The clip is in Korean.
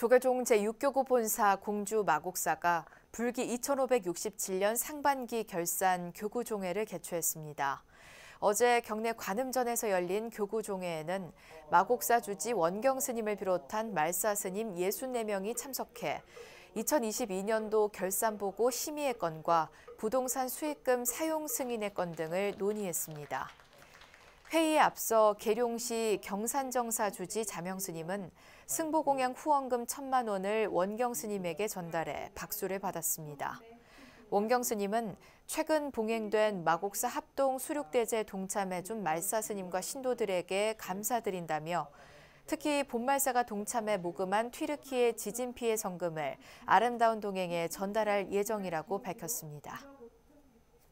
조계종 제6교구 본사 공주 마곡사가 불기 2567년 상반기 결산 교구종회를 개최했습니다. 어제 경내 관음전에서 열린 교구종회에는 마곡사 주지 원경 스님을 비롯한 말사 스님 64명이 참석해 2022년도 결산보고 심의의 건과 부동산 수익금 사용 승인의 건 등을 논의했습니다. 회의에 앞서 계룡시 경산정사 주지 자명스님은 승부공양 후원금 천만 원을 원경스님에게 전달해 박수를 받았습니다. 원경스님은 최근 봉행된 마곡사 합동 수륙대제 동참해준 말사스님과 신도들에게 감사드린다며 특히 본말사가 동참해 모금한 튀르키의 지진 피해 성금을 아름다운 동행에 전달할 예정이라고 밝혔습니다.